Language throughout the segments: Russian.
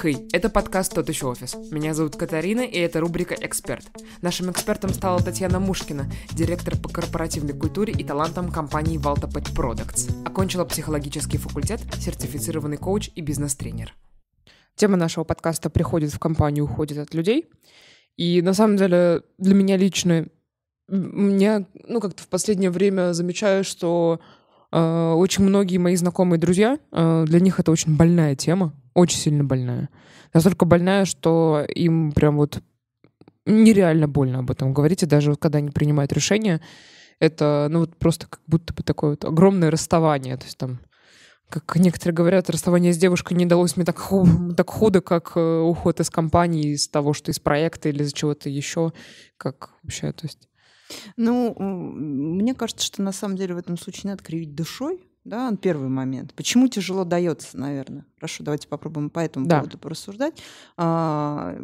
Хей, это подкаст «Тот еще офис». Меня зовут Катарина, и это рубрика «Эксперт». Нашим экспертом стала Татьяна Мушкина, директор по корпоративной культуре и талантам компании «Валта Products». Окончила психологический факультет, сертифицированный коуч и бизнес-тренер. Тема нашего подкаста «Приходит в компанию, уходит от людей». И на самом деле для меня лично, мне, ну, как-то в последнее время замечаю, что Э, очень многие мои знакомые друзья, э, для них это очень больная тема, очень сильно больная. Настолько больная, что им прям вот нереально больно об этом говорить, и даже вот когда они принимают решение, это ну вот просто как будто бы такое вот огромное расставание, то есть там как некоторые говорят, расставание с девушкой не далось мне так, ху, так худо, как э, уход из компании, из того, что из проекта или из чего-то еще. Как вообще, то есть ну, мне кажется, что на самом деле в этом случае надо кривить душой, да, первый момент. Почему тяжело дается, наверное? Хорошо, давайте попробуем по этому да. поводу порассуждать. А,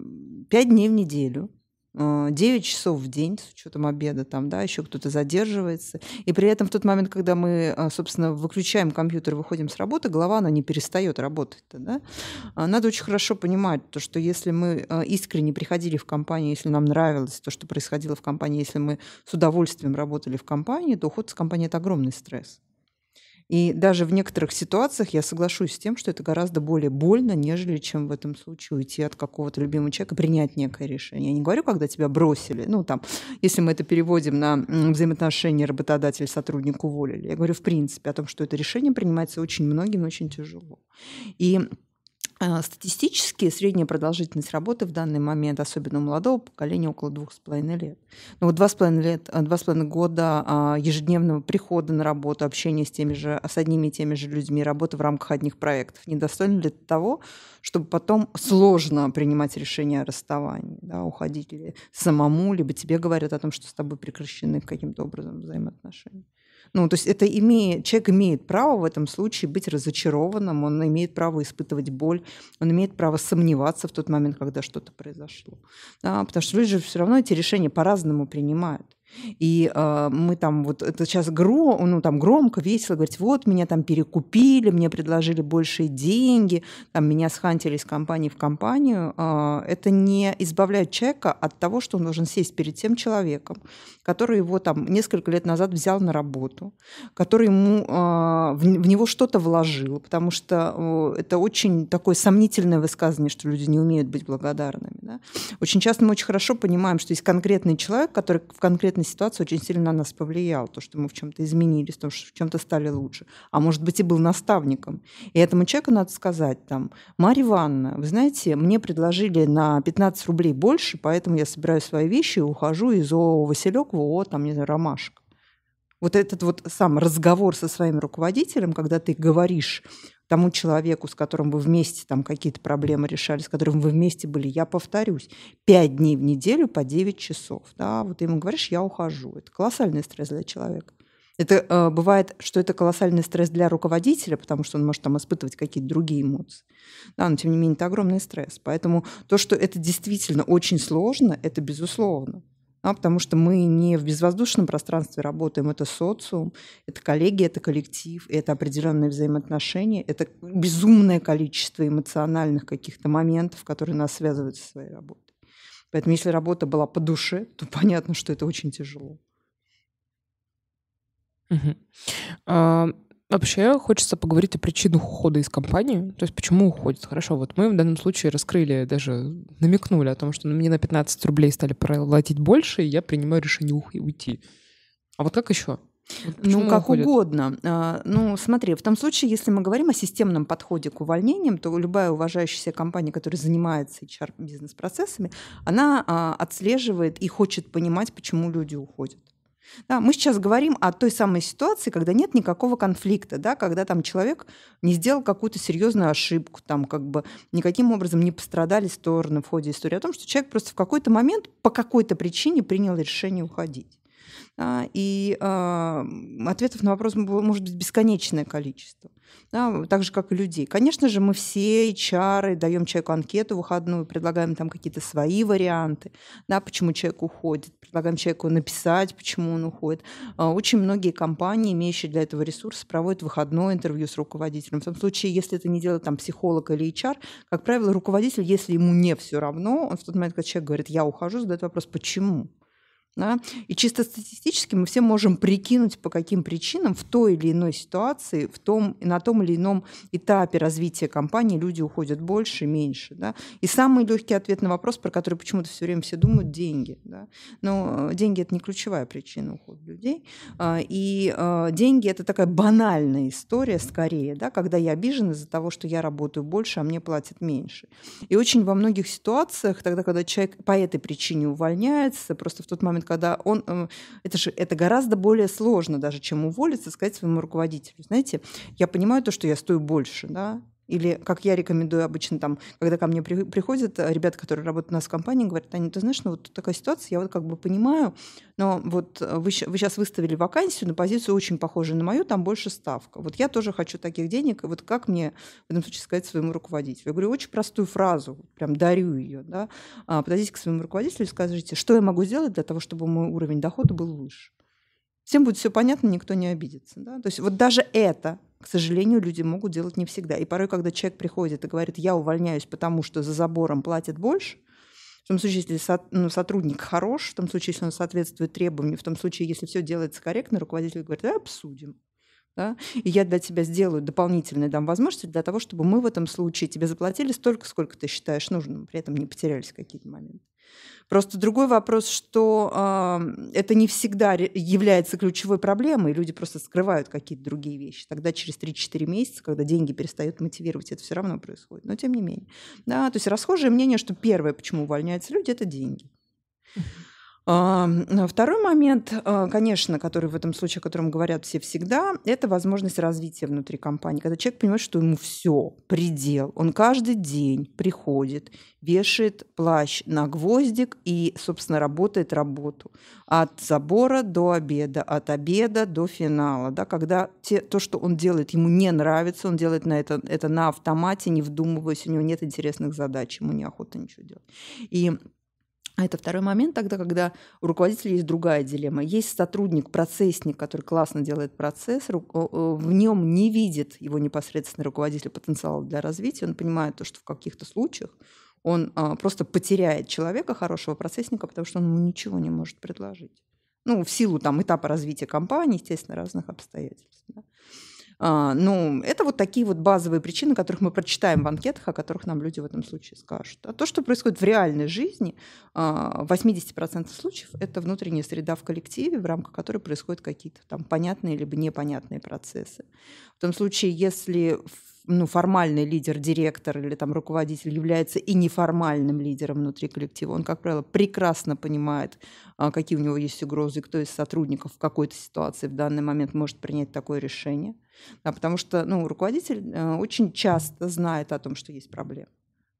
пять дней в неделю 9 а, часов в день с учетом обеда, там, да, еще кто-то задерживается. И при этом в тот момент, когда мы, а, собственно, выключаем компьютер выходим с работы, голова, она не перестает работать. Да? А, надо очень хорошо понимать, то, что если мы искренне приходили в компанию, если нам нравилось то, что происходило в компании, если мы с удовольствием работали в компании, то уход с компании – это огромный стресс. И даже в некоторых ситуациях я соглашусь с тем, что это гораздо более больно, нежели чем в этом случае уйти от какого-то любимого человека, принять некое решение. Я не говорю, когда тебя бросили. Ну, там, если мы это переводим на взаимоотношения работодатель-сотрудник уволили. Я говорю, в принципе, о том, что это решение принимается очень многим очень тяжело. И Э, статистически средняя продолжительность работы в данный момент, особенно у молодого поколения, около двух с половиной лет. Ну вот два с половиной лет, э, два с половиной года а, ежедневного прихода на работу, общения с теми же, с одними и теми же людьми, работы в рамках одних проектов. Недостойно ли того, чтобы потом сложно принимать решение о расставании, да, уходить ли самому, либо тебе говорят о том, что с тобой прекращены каким-то образом взаимоотношения? Ну, то есть это имеет, человек имеет право в этом случае быть разочарованным, он имеет право испытывать боль, он имеет право сомневаться в тот момент, когда что-то произошло. Да, потому что люди же все равно эти решения по-разному принимают. И э, мы там вот это сейчас гро, ну, там громко, весело говорить, вот меня там перекупили, мне предложили большие деньги, там меня схантили из компании в компанию. Э, это не избавляет человека от того, что он должен сесть перед тем человеком, который его там несколько лет назад взял на работу, который ему э, в, в него что-то вложил, потому что э, это очень такое сомнительное высказывание, что люди не умеют быть благодарными. Да? Очень часто мы очень хорошо понимаем, что есть конкретный человек, который в конкретный действительно ситуация очень сильно на нас повлияла, то, что мы в чем-то изменились, то, что в чем-то стали лучше. А может быть, и был наставником. И этому человеку надо сказать, там, Марья Ивановна, вы знаете, мне предложили на 15 рублей больше, поэтому я собираю свои вещи и ухожу из ООО «Василек» в ООО, там, не знаю, Ромашка Вот этот вот сам разговор со своим руководителем, когда ты говоришь тому человеку, с которым вы вместе там какие-то проблемы решали, с которым вы вместе были, я повторюсь, пять дней в неделю по 9 часов. Да, вот ты ему говоришь, я ухожу. Это колоссальный стресс для человека. Это э, бывает, что это колоссальный стресс для руководителя, потому что он может там испытывать какие-то другие эмоции. Да, но тем не менее это огромный стресс. Поэтому то, что это действительно очень сложно, это безусловно а, потому что мы не в безвоздушном пространстве работаем, это социум, это коллеги, это коллектив, это определенные взаимоотношения, это безумное количество эмоциональных каких-то моментов, которые нас связывают со своей работой. Поэтому если работа была по душе, то понятно, что это очень тяжело. Угу. Вообще хочется поговорить о причинах ухода из компании, то есть почему уходит. Хорошо, вот мы в данном случае раскрыли, даже намекнули о том, что мне на 15 рублей стали платить больше, и я принимаю решение ух уйти. А вот как еще? Вот ну, как уходят? угодно. А, ну, смотри, в том случае, если мы говорим о системном подходе к увольнениям, то любая уважающаяся компания, которая занимается HR-бизнес-процессами, она а, отслеживает и хочет понимать, почему люди уходят. Да, мы сейчас говорим о той самой ситуации, когда нет никакого конфликта, да, когда там человек не сделал какую-то серьезную ошибку, там как бы никаким образом не пострадали стороны в ходе истории. А о том, что человек просто в какой-то момент по какой-то причине принял решение уходить. Да, и э, ответов на вопрос может быть бесконечное количество. Да, так же, как и людей. Конечно же, мы все HR даем человеку анкету выходную, предлагаем там какие-то свои варианты, да, почему человек уходит, предлагаем человеку написать, почему он уходит. А, очень многие компании, имеющие для этого ресурсы, проводят выходное интервью с руководителем. В том случае, если это не делает там психолог или HR, как правило, руководитель, если ему не все равно, он в тот момент, когда человек говорит, я ухожу, задает вопрос, почему? Да? И чисто статистически мы все можем прикинуть, по каким причинам в той или иной ситуации, в том, на том или ином этапе развития компании люди уходят больше, меньше. Да? И самый легкий ответ на вопрос, про который почему-то все время все думают, деньги. Да? Но э, деньги это не ключевая причина ухода людей. А, и а, деньги это такая банальная история скорее, да? когда я обижен из-за того, что я работаю больше, а мне платят меньше. И очень во многих ситуациях, тогда, когда человек по этой причине увольняется, просто в тот момент, момент, когда он... Э, это же это гораздо более сложно даже, чем уволиться, сказать своему руководителю, знаете, я понимаю то, что я стою больше, да, или, как я рекомендую обычно, там, когда ко мне при, приходят э, ребята, которые работают у нас в компании, говорят, Аня, ты знаешь, ну вот такая ситуация, я вот как бы понимаю, но вот э, вы, вы сейчас выставили вакансию на позицию очень похожую на мою, там больше ставка. Вот я тоже хочу таких денег, и вот как мне в этом случае сказать своему руководителю? Я говорю очень простую фразу, прям дарю ее, да, «А, подойдите к своему руководителю и скажите, что я могу сделать для того, чтобы мой уровень дохода был выше. Всем будет все понятно, никто не обидится. Да? То есть вот даже это к сожалению, люди могут делать не всегда. И порой, когда человек приходит и говорит, я увольняюсь, потому что за забором платят больше, в том случае, если ну, сотрудник хорош, в том случае, если он соответствует требованиям в том случае, если все делается корректно, руководитель говорит, да, обсудим. Да? И я для тебя сделаю дополнительные дам возможности для того, чтобы мы в этом случае тебе заплатили столько, сколько ты считаешь нужным, при этом не потерялись какие-то моменты. Просто другой вопрос, что э, это не всегда является ключевой проблемой, и люди просто скрывают какие-то другие вещи. Тогда через 3-4 месяца, когда деньги перестают мотивировать, это все равно происходит. Но тем не менее. Да, то есть расхожее мнение, что первое, почему увольняются люди, это деньги. Э, второй момент, э, конечно, который в этом случае, о котором говорят все всегда, это возможность развития внутри компании. Когда человек понимает, что ему все, предел, он каждый день приходит, вешает плащ на гвоздик и, собственно, работает работу. От забора до обеда, от обеда до финала. Да, когда те, то, что он делает, ему не нравится, он делает на это, это на автомате, не вдумываясь, у него нет интересных задач, ему неохота ничего делать. И а это второй момент тогда, когда у руководителя есть другая дилемма. Есть сотрудник, процессник, который классно делает процесс, в нем не видит его непосредственно руководитель потенциала для развития, он понимает то, что в каких-то случаях он а, просто потеряет человека, хорошего процессника, потому что он ему ничего не может предложить. Ну, в силу там этапа развития компании, естественно, разных обстоятельств. Да. А, ну, это вот такие вот базовые причины, которых мы прочитаем в анкетах, о которых нам люди в этом случае скажут. А то, что происходит в реальной жизни, а, в 80% случаев это внутренняя среда в коллективе, в рамках которой происходят какие-то там понятные либо непонятные процессы. В том случае, если в ну, формальный лидер, директор или там руководитель является и неформальным лидером внутри коллектива. Он, как правило, прекрасно понимает, а, какие у него есть угрозы, кто из сотрудников в какой-то ситуации в данный момент может принять такое решение. Да, потому что ну, руководитель э, очень часто знает о том, что есть проблема.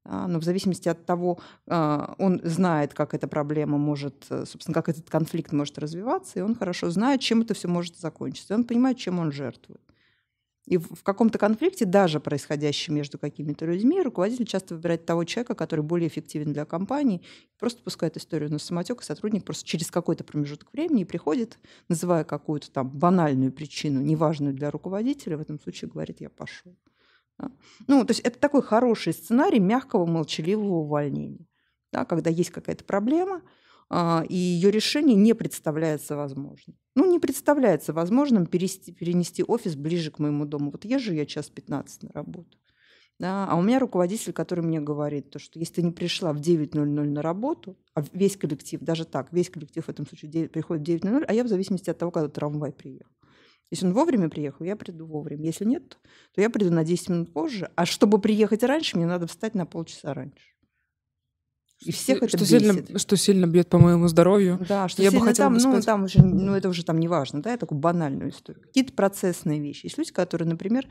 А, Но ну, в зависимости от того, а, он знает, как эта проблема может, э, собственно, как этот конфликт может развиваться, и он хорошо знает, чем это все может закончиться. И он понимает, чем он жертвует. И в каком-то конфликте, даже происходящем между какими-то людьми, руководитель часто выбирает того человека, который более эффективен для компании, просто пускает историю на самотек, и сотрудник просто через какой-то промежуток времени приходит, называя какую-то там банальную причину, неважную для руководителя, в этом случае говорит «я пошел». Да? Ну, то есть это такой хороший сценарий мягкого, молчаливого увольнения. Да, когда есть какая-то проблема – а, и ее решение не представляется возможным. Ну, не представляется возможным перести, перенести офис ближе к моему дому. Вот езжу я час 15 на работу. Да, а у меня руководитель, который мне говорит, то, что если ты не пришла в 9.00 на работу, а весь коллектив, даже так, весь коллектив в этом случае приходит в 9.00, а я в зависимости от того, когда трамвай приехал. Если он вовремя приехал, я приду вовремя. Если нет, то я приду на 10 минут позже. А чтобы приехать раньше, мне надо встать на полчаса раньше. И всех что, э, это что бесит. что сильно бьет по моему здоровью. Да, что я сильно бы хотела там, бы сказать... ну, там уже, ну, это уже там не важно, да, я такую банальную историю. Какие-то процессные вещи. Есть люди, которые, например,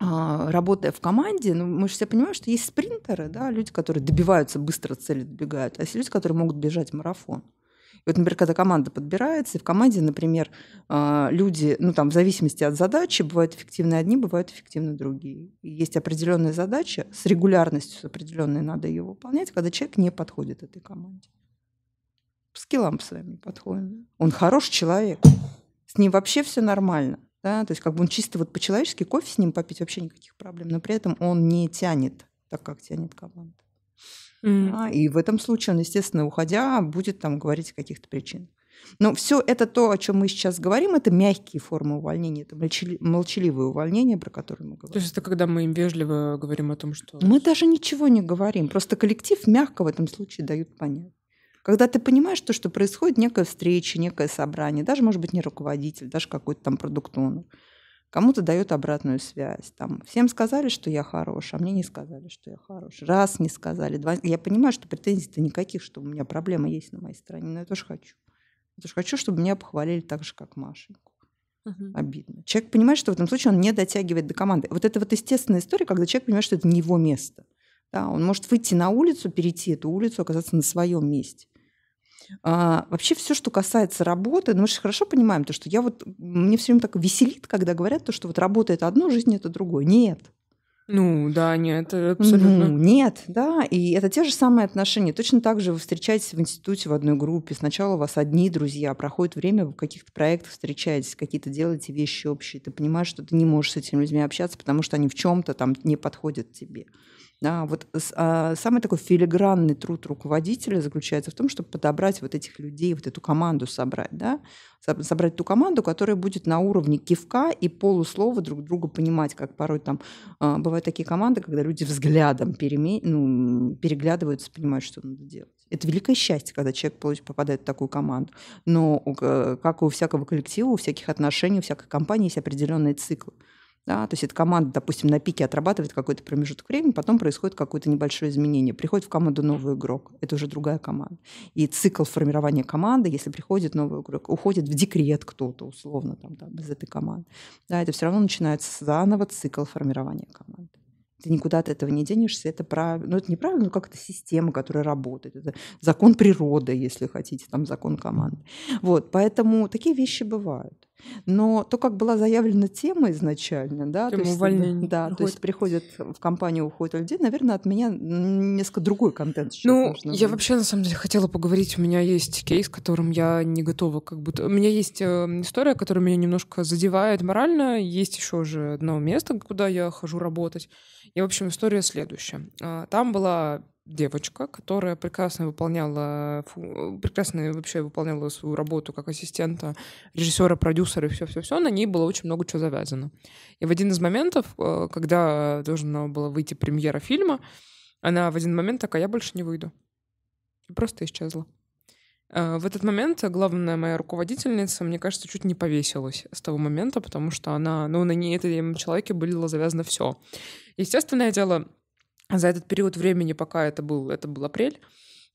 а, работая в команде, ну, мы же все понимаем, что есть спринтеры, да, люди, которые добиваются быстро цели, добегают, а есть люди, которые могут бежать марафон. И вот, например, когда команда подбирается, и в команде, например, а, люди, ну там в зависимости от задачи, бывают эффективны одни, бывают эффективны другие. И есть определенная задача, с регулярностью с определенной надо ее выполнять, когда человек не подходит этой команде. Скиллам своим не подходит. Он хороший человек. С ним вообще все нормально. Да? То есть как бы он чисто вот по-человечески кофе с ним попить вообще никаких проблем, но при этом он не тянет так, как тянет команда. Mm. Да, и в этом случае он, естественно, уходя, будет там говорить о каких-то причинах. Но все это то, о чем мы сейчас говорим, это мягкие формы увольнения, это молчаливые увольнения, про которые мы говорим. То есть это когда мы им вежливо говорим о том, что... Мы даже ничего не говорим, просто коллектив мягко в этом случае дают понять. Когда ты понимаешь то, что происходит некая встреча, некое собрание, даже, может быть, не руководитель, даже какой-то там продуктонер, кому-то дает обратную связь. Там, всем сказали, что я хорош, а мне не сказали, что я хорош. Раз не сказали, два... Я понимаю, что претензий-то никаких, что у меня проблема есть на моей стороне, но я тоже хочу. Я тоже хочу, чтобы меня похвалили так же, как Машеньку. Угу. Обидно. Человек понимает, что в этом случае он не дотягивает до команды. Вот это вот естественная история, когда человек понимает, что это не его место. Да, он может выйти на улицу, перейти эту улицу, оказаться на своем месте. А, вообще все, что касается работы, ну, мы же хорошо понимаем то, что я вот, мне все время так веселит, когда говорят то, что вот работа это одно, жизнь это другое. Нет. Ну, да, нет, абсолютно. Ну, нет, да, и это те же самые отношения. Точно так же вы встречаетесь в институте в одной группе. Сначала у вас одни друзья, проходит время, вы в каких-то проектах встречаетесь, какие-то делаете вещи общие. Ты понимаешь, что ты не можешь с этими людьми общаться, потому что они в чем-то там не подходят тебе. А, вот а, самый такой филигранный труд руководителя заключается в том, чтобы подобрать вот этих людей, вот эту команду собрать, да, собрать ту команду, которая будет на уровне кивка и полуслова друг друга понимать, как порой там а, бывают такие команды, когда люди взглядом переме... ну, переглядываются, понимают, что надо делать. Это великое счастье, когда человек попадает в такую команду. Но э, как у всякого коллектива, у всяких отношений, у всякой компании есть определенные циклы. Да? То есть эта команда, допустим, на пике отрабатывает какой-то промежуток времени, потом происходит какое-то небольшое изменение. Приходит в команду новый игрок, это уже другая команда. И цикл формирования команды, если приходит новый игрок, уходит в декрет кто-то, условно, там, там, из этой команды. Да, это все равно начинается заново цикл формирования команды. Ты никуда от этого не денешься, это правильно. Ну, это неправильно, но как это система, которая работает. Это закон природы, если хотите, там закон команды. Вот, поэтому такие вещи бывают. Но то, как была заявлена тема изначально, да, Тем то есть, да, то есть приходят в компанию, уходят люди, наверное, от меня несколько другой контент. Ну, я вообще на самом деле хотела поговорить. У меня есть кейс, которым я не готова, как будто. У меня есть эм, история, которая меня немножко задевает морально. Есть еще же одно место, куда я хожу работать. И в общем история следующая. А, там была девочка, которая прекрасно выполняла, прекрасно вообще выполняла свою работу как ассистента, режиссера, продюсера и все-все-все, на ней было очень много чего завязано. И в один из моментов, э, когда должна была выйти премьера фильма, она в один момент такая, я больше не выйду. И просто исчезла. Э, в этот момент главная моя руководительница, мне кажется, чуть не повесилась с того момента, потому что она, ну, на ней, этом человеке было завязано все. Естественное дело, за этот период времени, пока это был, это был апрель,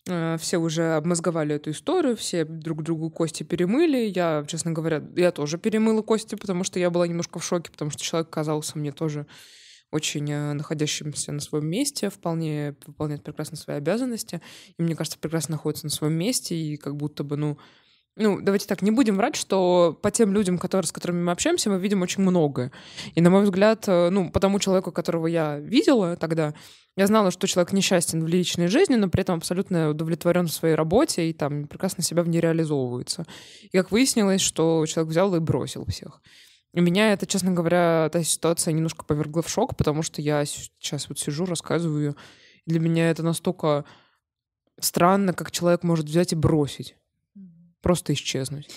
э, все уже обмозговали эту историю, все друг другу кости перемыли. Я, честно говоря, я тоже перемыла кости, потому что я была немножко в шоке, потому что человек казался мне тоже очень э, находящимся на своем месте, вполне выполняет прекрасно свои обязанности. И мне кажется, прекрасно находится на своем месте, и как будто бы, ну, ну, давайте так, не будем врать, что по тем людям, которые, с которыми мы общаемся, мы видим очень многое. И, на мой взгляд, э, ну, по тому человеку, которого я видела тогда, я знала, что человек несчастен в личной жизни, но при этом абсолютно удовлетворен в своей работе и там прекрасно себя в ней реализовывается. И как выяснилось, что человек взял и бросил всех. И меня это, честно говоря, эта ситуация немножко повергла в шок, потому что я сейчас вот сижу, рассказываю. Для меня это настолько странно, как человек может взять и бросить просто исчезнуть?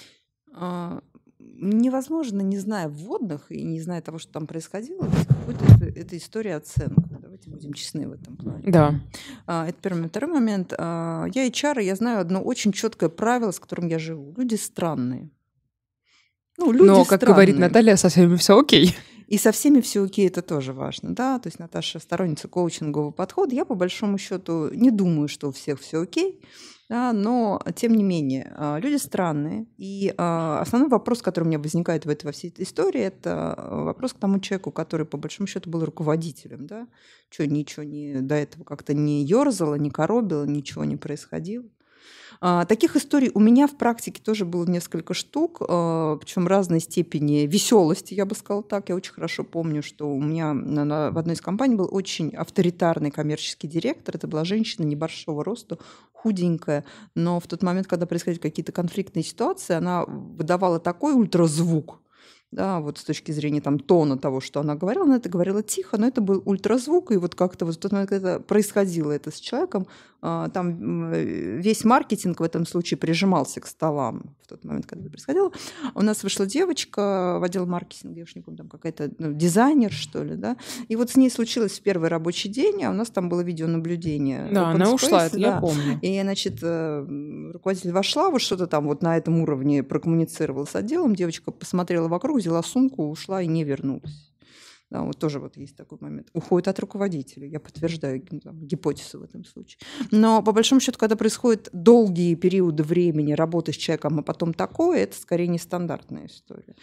А, невозможно, не зная вводных и не зная того, что там происходило, какую-то эта история оценку. Давайте будем честны в этом плане. Да. А, это первый момент. Второй момент. А, я и и я знаю одно очень четкое правило, с которым я живу. Люди странные. Ну, люди Но, как странные. говорит Наталья, со всеми все окей. И со всеми все окей, это тоже важно, да. То есть Наташа сторонница коучингового подхода. Я, по большому счету, не думаю, что у всех все окей да, но тем не менее, а, люди странные. И а, основной вопрос, который у меня возникает в этой, во всей этой истории, это а, вопрос к тому человеку, который, по большому счету, был руководителем. Да? Что, ничего не, до этого как-то не ерзало, не коробило, ничего не происходило. А, таких историй у меня в практике тоже было несколько штук, а, причем разной степени веселости, я бы сказала так. Я очень хорошо помню, что у меня в одной из компаний был очень авторитарный коммерческий директор. Это была женщина небольшого роста, худенькая, но в тот момент, когда происходили какие-то конфликтные ситуации, она выдавала такой ультразвук, да, вот с точки зрения там тона того, что она говорила, она это говорила тихо, но это был ультразвук, и вот как-то вот тот момент это происходило это с человеком, а, там э, весь маркетинг в этом случае прижимался к столам в тот момент, когда это происходило. У нас вышла девочка в отдел маркетинга, я уж не помню, там какая-то ну, дизайнер, что ли, да, и вот с ней случилось в первый рабочий день, а у нас там было видеонаблюдение. Да, она Space, ушла, это да. я помню. И, значит, э, руководитель вошла, вот что-то там вот на этом уровне прокоммуницировала с отделом, девочка посмотрела вокруг, взяла сумку, ушла и не вернулась. Да, вот тоже вот есть такой момент. Уходит от руководителя. Я подтверждаю ну, там, гипотезу в этом случае. Но по большому счету, когда происходят долгие периоды времени работы с человеком, а потом такое, это скорее нестандартная история.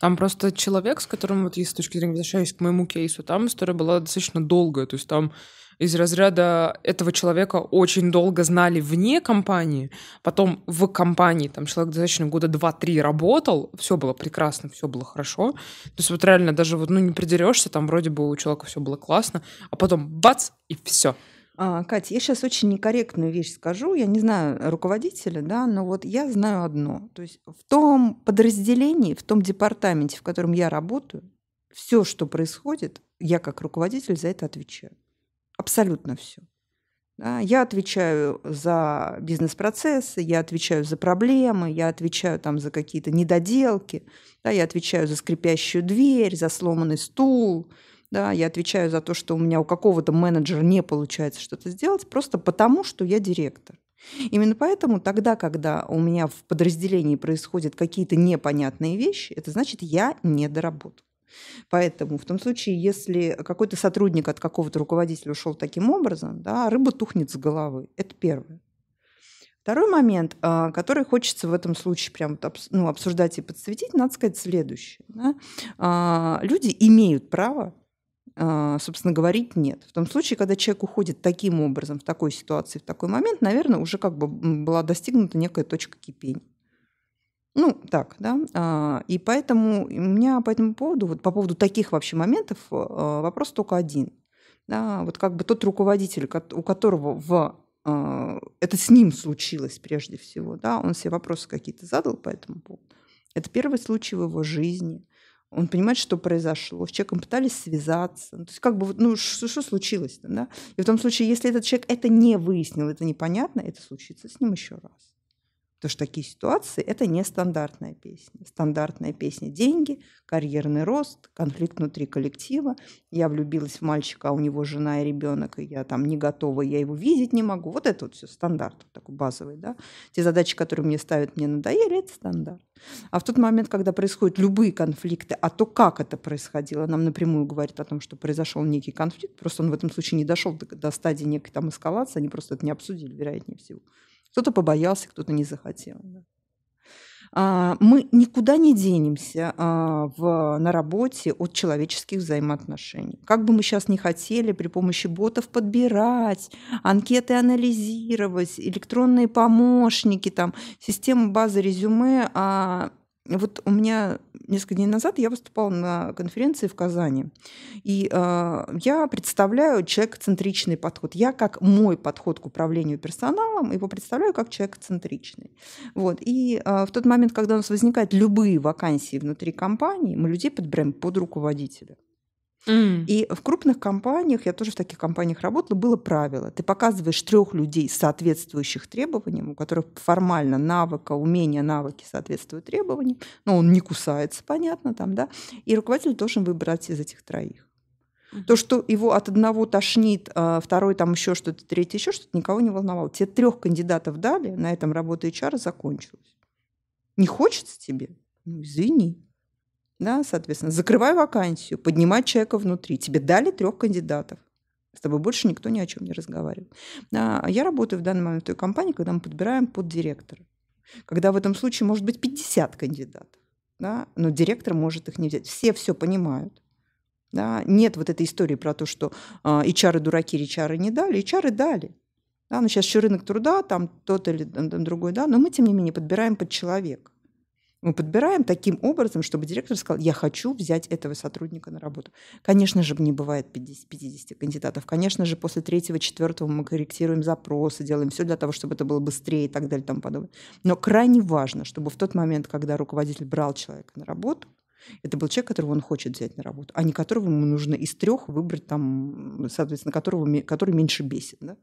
Там просто человек, с которым, вот если с точки зрения, возвращаясь к моему кейсу, там история была достаточно долгая. То есть там из разряда этого человека очень долго знали вне компании, потом в компании там человек достаточно года два-три работал, все было прекрасно, все было хорошо. То есть вот реально даже вот, ну, не придерешься, там вроде бы у человека все было классно, а потом бац и все. А, Катя, я сейчас очень некорректную вещь скажу. Я не знаю руководителя, да, но вот я знаю одно. То есть в том подразделении, в том департаменте, в котором я работаю, все, что происходит, я как руководитель за это отвечаю абсолютно все. Я отвечаю за бизнес-процессы, я отвечаю за проблемы, я отвечаю там за какие-то недоделки, да, я отвечаю за скрипящую дверь, за сломанный стул, да, я отвечаю за то, что у меня у какого-то менеджера не получается что-то сделать, просто потому, что я директор. Именно поэтому тогда, когда у меня в подразделении происходят какие-то непонятные вещи, это значит, я не доработал. Поэтому в том случае, если какой-то сотрудник от какого-то руководителя ушел таким образом, да, рыба тухнет с головы. Это первое. Второй момент, а, который хочется в этом случае прям ну, обсуждать и подсветить, надо сказать следующее. Да? А, люди имеют право а, собственно, говорить нет. В том случае, когда человек уходит таким образом, в такой ситуации, в такой момент, наверное, уже как бы была достигнута некая точка кипения. Ну, так, да. А, и поэтому у меня по этому поводу, вот по поводу таких вообще моментов, э, э, вопрос только один. Да, вот как бы тот руководитель, у которого в а, это с ним случилось прежде всего, да, он себе вопросы какие-то задал по этому поводу. Это первый случай в его жизни. Он понимает, что произошло. С человеком пытались связаться. Ну, то есть как бы, ну, что случилось-то, да? И в том случае, если этот человек это не выяснил, это непонятно, это случится с ним еще раз. Потому что такие ситуации – это не стандартная песня. Стандартная песня – деньги, карьерный рост, конфликт внутри коллектива. Я влюбилась в мальчика, а у него жена и ребенок, и я там не готова, я его видеть не могу. Вот это вот все стандарт такой базовый. Да? Те задачи, которые мне ставят, мне надоели, это стандарт. А в тот момент, когда происходят любые конфликты, а то, как это происходило, нам напрямую говорит о том, что произошел некий конфликт, просто он в этом случае не дошел до, до стадии некой там эскалации, они просто это не обсудили, вероятнее всего. Кто-то побоялся, кто-то не захотел. А, мы никуда не денемся а, в, на работе от человеческих взаимоотношений. Как бы мы сейчас не хотели при помощи ботов подбирать, анкеты анализировать, электронные помощники, там, система базы резюме, а, вот у меня несколько дней назад я выступала на конференции в Казани, и э, я представляю человекоцентричный подход. Я как мой подход к управлению персоналом его представляю как человекоцентричный. Вот. И э, в тот момент, когда у нас возникают любые вакансии внутри компании, мы людей подбираем под руководителя. Mm. И в крупных компаниях, я тоже в таких компаниях работала, было правило. Ты показываешь трех людей, соответствующих требованиям, у которых формально навыка, умения, навыки соответствуют требованиям, но ну, он не кусается, понятно, там, да, и руководитель должен выбрать из этих троих. То, что его от одного тошнит, а второй там еще что-то, третий еще что-то, никого не волновало. Те трех кандидатов дали, на этом работа HR закончилась. Не хочется тебе? Ну, извини да, соответственно, закрывай вакансию, поднимай человека внутри. Тебе дали трех кандидатов. С тобой больше никто ни о чем не разговаривает. А я работаю в данный момент в той компании, когда мы подбираем под директора. Когда в этом случае может быть 50 кандидатов. Да, но директор может их не взять. Все все понимают. Да, нет вот этой истории про то, что а, и Чары дураки, и Чары не дали. и Чары дали. Да, но сейчас еще рынок труда, там тот или там, другой, да, но мы, тем не менее, подбираем под человека. Мы подбираем таким образом, чтобы директор сказал, я хочу взять этого сотрудника на работу. Конечно же, не бывает 50, 50 кандидатов. Конечно же, после третьего, четвертого мы корректируем запросы, делаем все для того, чтобы это было быстрее и так далее и тому подобное. Но крайне важно, чтобы в тот момент, когда руководитель брал человека на работу, это был человек, которого он хочет взять на работу, а не которого ему нужно из трех выбрать, там, соответственно, которого, который меньше бесит. Да?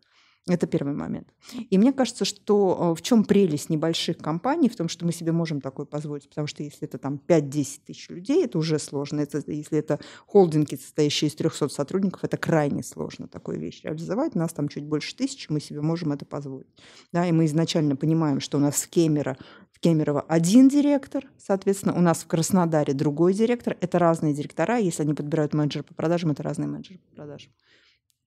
Это первый момент. И мне кажется, что э, в чем прелесть небольших компаний, в том, что мы себе можем такое позволить, потому что если это там 5-10 тысяч людей, это уже сложно. Это, если это холдинги, состоящие из 300 сотрудников, это крайне сложно такую вещь реализовать. Нас там чуть больше тысячи, мы себе можем это позволить. Да, и мы изначально понимаем, что у нас в Кемера в Кемерово один директор, соответственно, у нас в Краснодаре другой директор. Это разные директора. Если они подбирают менеджера по продажам, это разные менеджеры по продажам.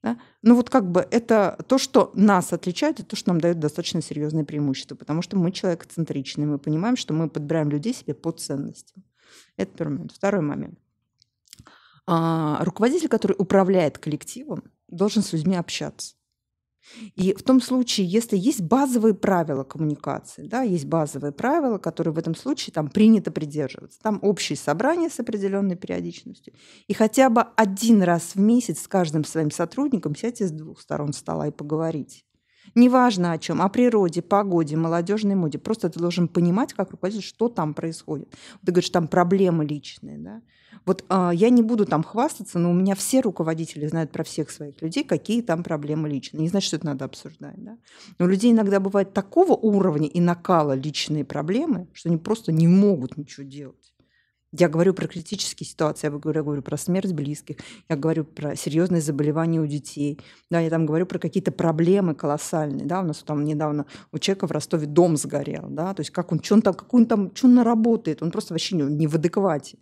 Да? Ну вот как бы это то, что нас отличает, это то, что нам дает достаточно серьезное преимущество, потому что мы человекоцентричны, мы понимаем, что мы подбираем людей себе по ценностям. Это первый момент. Второй момент. А, руководитель, который управляет коллективом, должен с людьми общаться. И в том случае, если есть базовые правила коммуникации, да, есть базовые правила, которые в этом случае там принято придерживаться. Там общие собрания с определенной периодичностью. И хотя бы один раз в месяц с каждым своим сотрудником сядьте с двух сторон стола и поговорите. Неважно о чем, о природе, погоде, молодежной моде. Просто ты должен понимать, как руководитель, что там происходит. Ты говоришь, там проблемы личные. Да? Вот э, я не буду там хвастаться, но у меня все руководители знают про всех своих людей, какие там проблемы личные. Не значит, что это надо обсуждать. Да? Но у людей иногда бывает такого уровня и накала личные проблемы, что они просто не могут ничего делать. Я говорю про критические ситуации, я говорю, я говорю про смерть близких, я говорю про серьезные заболевания у детей, да, я там говорю про какие-то проблемы колоссальные, да, у нас там недавно у человека в Ростове дом сгорел, да, то есть как он, что он там, как он там, что он работает, он просто вообще не, не в адеквате,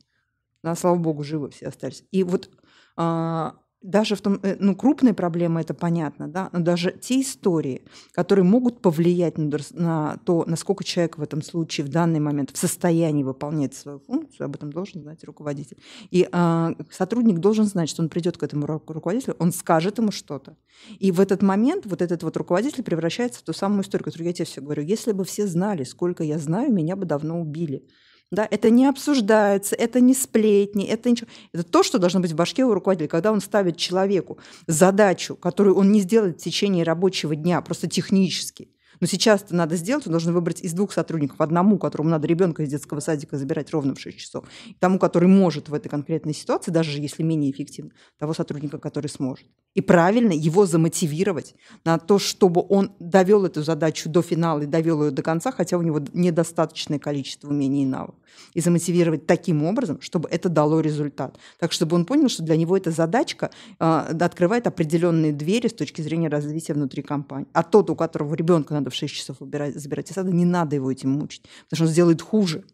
да, слава богу, живы все остались. И вот а, даже в том, э, ну, крупные проблемы, это понятно, да, но даже те истории, которые могут повлиять на, на то, насколько человек в этом случае в данный момент в состоянии выполнять свою функцию, об этом должен знать руководитель. И а, сотрудник должен знать, что он придет к этому руководителю, он скажет ему что-то. И в этот момент вот этот вот руководитель превращается в ту самую историю, которую я тебе все говорю. Если бы все знали, сколько я знаю, меня бы давно убили. Да, это не обсуждается, это не сплетни, это ничего. Это то, что должно быть в башке у руководителя, когда он ставит человеку задачу, которую он не сделает в течение рабочего дня, просто технически. Но сейчас это надо сделать, он должен выбрать из двух сотрудников. Одному, которому надо ребенка из детского садика забирать ровно в 6 часов, и тому, который может в этой конкретной ситуации, даже если менее эффективно, того сотрудника, который сможет. И правильно его замотивировать на то, чтобы он довел эту задачу до финала и довел ее до конца, хотя у него недостаточное количество умений и навыков. И замотивировать таким образом, чтобы это дало результат. Так, чтобы он понял, что для него эта задачка э, открывает определенные двери с точки зрения развития внутри компании. А тот, у которого ребенка надо надо в 6 часов убирать, забирать из сада, не надо его этим мучить, потому что он сделает хуже.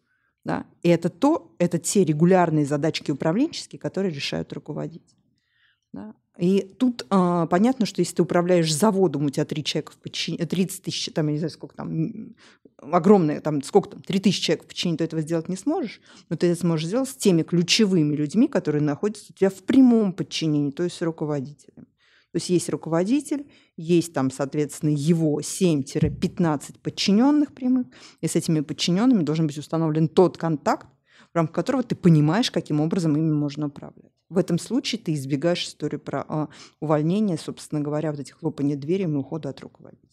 Да? И это то, это те регулярные задачки управленческие, которые решают руководить. Да? И тут а, понятно, что если ты управляешь заводом, у тебя три человека в подчинении, 30 тысяч, там, я не знаю, сколько там, огромное, там, сколько там, 3 тысячи человек в подчинении, ты этого сделать не сможешь, но ты это сможешь сделать с теми ключевыми людьми, которые находятся у тебя в прямом подчинении, то есть с руководителем. То есть есть руководитель, есть там, соответственно, его 7-15 подчиненных прямых, и с этими подчиненными должен быть установлен тот контакт, в рамках которого ты понимаешь, каким образом ими можно управлять. В этом случае ты избегаешь истории про а, увольнение, собственно говоря, вот этих хлопаний дверями и ухода от руководителя.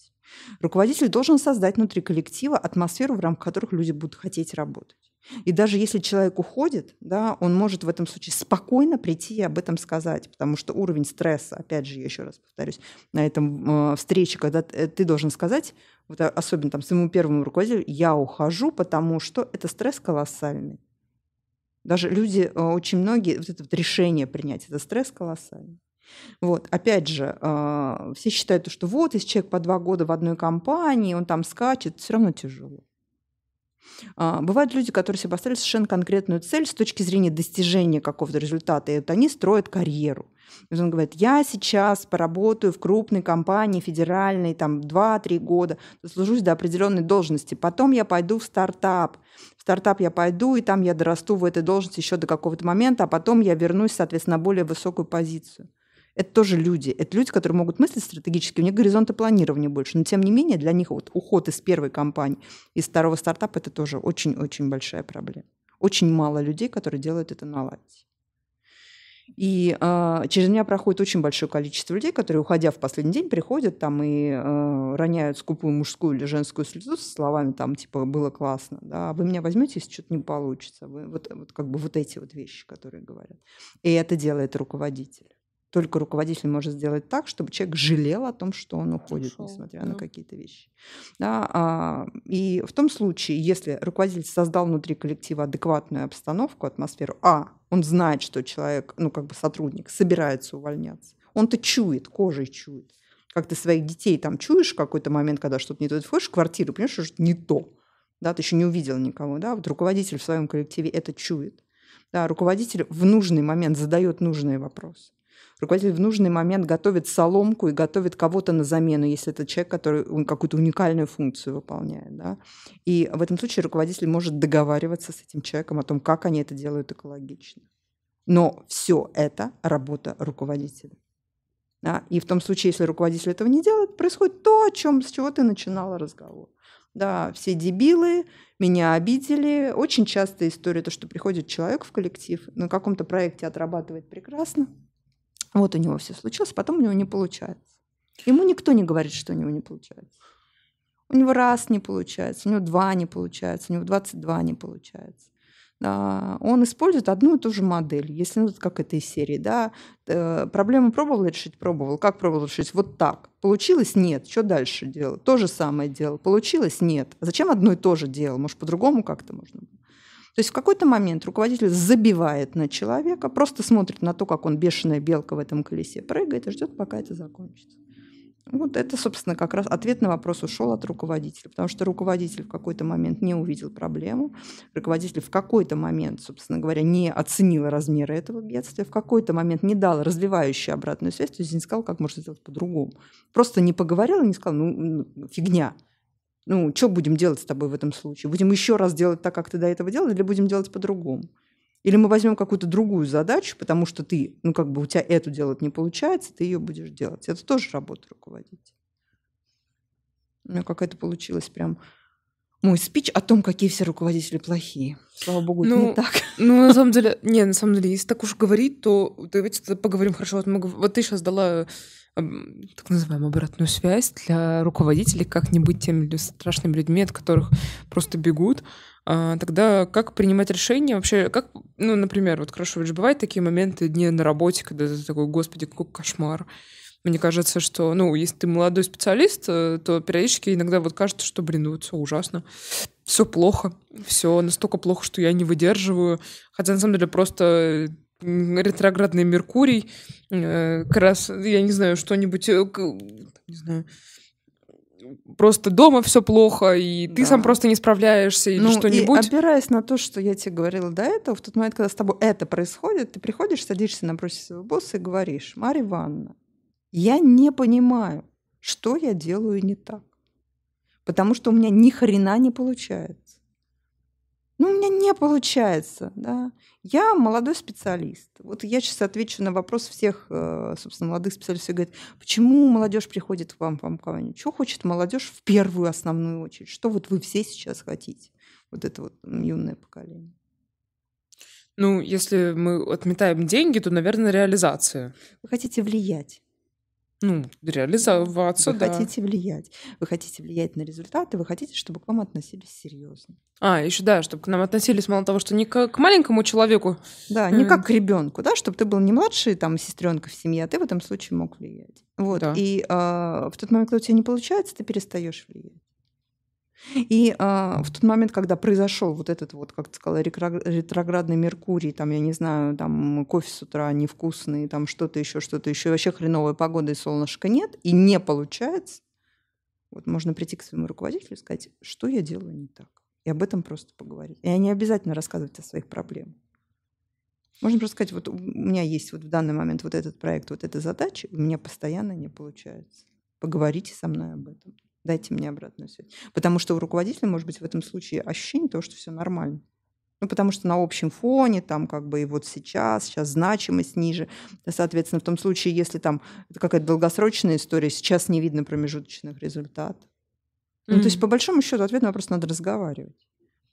Руководитель должен создать внутри коллектива атмосферу, в рамках которых люди будут хотеть работать. И даже если человек уходит, да, он может в этом случае спокойно прийти и об этом сказать, потому что уровень стресса, опять же, я еще раз повторюсь, на этом э, встрече, когда э, ты должен сказать, вот э, особенно там своему первому руководителю, я ухожу, потому что это стресс колоссальный. Даже люди, э, очень многие, вот это вот решение принять, это стресс колоссальный. Вот, опять же, э, все считают, что вот, если человек по два года в одной компании, он там скачет, все равно тяжело. А, бывают люди, которые себе поставили совершенно конкретную цель с точки зрения достижения какого-то результата, и вот они строят карьеру. И он говорит, я сейчас поработаю в крупной компании федеральной, там 2-3 года, служусь до определенной должности, потом я пойду в стартап, в стартап я пойду, и там я дорасту в этой должности еще до какого-то момента, а потом я вернусь, соответственно, на более высокую позицию это тоже люди. Это люди, которые могут мыслить стратегически, у них горизонты планирования больше. Но тем не менее, для них вот уход из первой компании, из второго стартапа, это тоже очень-очень большая проблема. Очень мало людей, которые делают это на ладе. И э, через меня проходит очень большое количество людей, которые, уходя в последний день, приходят там и э, роняют скупую мужскую или женскую слезу со словами там типа «было классно», да, «А «вы меня возьмете, если что-то не получится». Вы, вот, вот как бы вот эти вот вещи, которые говорят. И это делает руководитель. Только руководитель может сделать так, чтобы человек жалел о том, что он уходит, Ушел. несмотря да. на какие-то вещи. Да, а, и в том случае, если руководитель создал внутри коллектива адекватную обстановку, атмосферу, а, он знает, что человек, ну, как бы сотрудник, собирается увольняться, он-то чует, кожей чует. Как ты своих детей там чуешь в какой-то момент, когда что-то не то, ты входишь в квартиру, понимаешь, что не то. Да, ты еще не увидел никого. Да? Вот руководитель в своем коллективе это чует. Да, руководитель в нужный момент задает нужные вопросы. Руководитель в нужный момент готовит соломку и готовит кого-то на замену, если это человек, который какую-то уникальную функцию выполняет. Да? И в этом случае руководитель может договариваться с этим человеком о том, как они это делают экологично. Но все это работа руководителя. Да? И в том случае, если руководитель этого не делает, происходит то, о чем, с чего ты начинала разговор. Да, все дебилы, меня обидели. Очень частая история, то, что приходит человек в коллектив, на каком-то проекте отрабатывает прекрасно, вот у него все случилось, потом у него не получается. Ему никто не говорит, что у него не получается. У него раз не получается, у него два не получается, у него 22 не получается. Да, он использует одну и ту же модель, если ну, как этой серии, да, э, проблему пробовал решить, пробовал, как пробовал решить, вот так. Получилось? Нет. Что дальше делать? То же самое делал. Получилось? Нет. А зачем одно и то же дело? Может, по-другому как-то можно было? То есть в какой-то момент руководитель забивает на человека, просто смотрит на то, как он бешеная белка в этом колесе прыгает и ждет, пока это закончится. Вот это, собственно, как раз ответ на вопрос ушел от руководителя, потому что руководитель в какой-то момент не увидел проблему, руководитель в какой-то момент, собственно говоря, не оценил размеры этого бедствия, в какой-то момент не дал развивающую обратную связь, то есть не сказал, как можно сделать по-другому. Просто не поговорил и не сказал, ну, фигня, ну, что будем делать с тобой в этом случае? Будем еще раз делать так, как ты до этого делал, или будем делать по-другому? Или мы возьмем какую-то другую задачу, потому что ты, ну, как бы у тебя эту делать не получается, ты ее будешь делать. Это тоже работа руководить. У меня какая-то получилась прям мой спич о том, какие все руководители плохие. Слава богу, ну, это не ну, так. Ну, на самом деле, не, на самом деле, если так уж говорить, то давайте тогда поговорим хорошо. Вот, мы, вот ты сейчас дала так называемую обратную связь для руководителей, как не быть теми страшными людьми, от которых просто бегут. А, тогда как принимать решения вообще, как, ну, например, вот хорошо, ведь бывают такие моменты дни на работе, когда ты такой, господи, какой кошмар мне кажется, что, ну, если ты молодой специалист, э, то периодически иногда вот кажется, что, блин, ну, вот все ужасно, все плохо, все настолько плохо, что я не выдерживаю. Хотя, на самом деле, просто э, ретроградный Меркурий, э, как раз, я не знаю, что-нибудь, не знаю, просто дома все плохо, и да. ты сам просто не справляешься или ну, что-нибудь. И опираясь на то, что я тебе говорила до этого, в тот момент, когда с тобой это происходит, ты приходишь, садишься напротив своего босса и говоришь, Марья Ивановна, я не понимаю, что я делаю не так. Потому что у меня ни хрена не получается. Ну, у меня не получается, да. Я молодой специалист. Вот я сейчас отвечу на вопрос всех, э, собственно, молодых специалистов. Говорят, почему молодежь приходит к вам, вам ко мне? Чего хочет молодежь в первую основную очередь? Что вот вы все сейчас хотите? Вот это вот юное поколение. Ну, если мы отметаем деньги, то, наверное, реализация. Вы хотите влиять. Ну, реализоваться, вы да. хотите влиять. Вы хотите влиять на результаты, вы хотите, чтобы к вам относились серьезно. А, еще да, чтобы к нам относились, мало того, что не как к маленькому человеку. Да, не mm. как к ребенку, да, чтобы ты был не младший, там, сестренка в семье, а ты в этом случае мог влиять. Вот. Да. И э, в тот момент, когда у тебя не получается, ты перестаешь влиять. И а, в тот момент, когда произошел вот этот вот, как ты сказала, ретроградный Меркурий, там, я не знаю, там кофе с утра невкусный, там что-то еще, что-то еще, вообще хреновая погода и солнышка нет, и не получается, вот можно прийти к своему руководителю и сказать, что я делаю не так. И об этом просто поговорить. И не обязательно рассказывать о своих проблемах. Можно просто сказать, вот у меня есть вот в данный момент вот этот проект, вот эта задача, у меня постоянно не получается. Поговорите со мной об этом дайте мне обратную связь. Потому что у руководителя может быть в этом случае ощущение того, что все нормально. Ну, потому что на общем фоне, там, как бы, и вот сейчас, сейчас значимость ниже. Соответственно, в том случае, если там какая-то долгосрочная история, сейчас не видно промежуточных результатов. Mm-hmm. то есть, по большому счету, ответ на вопрос надо разговаривать.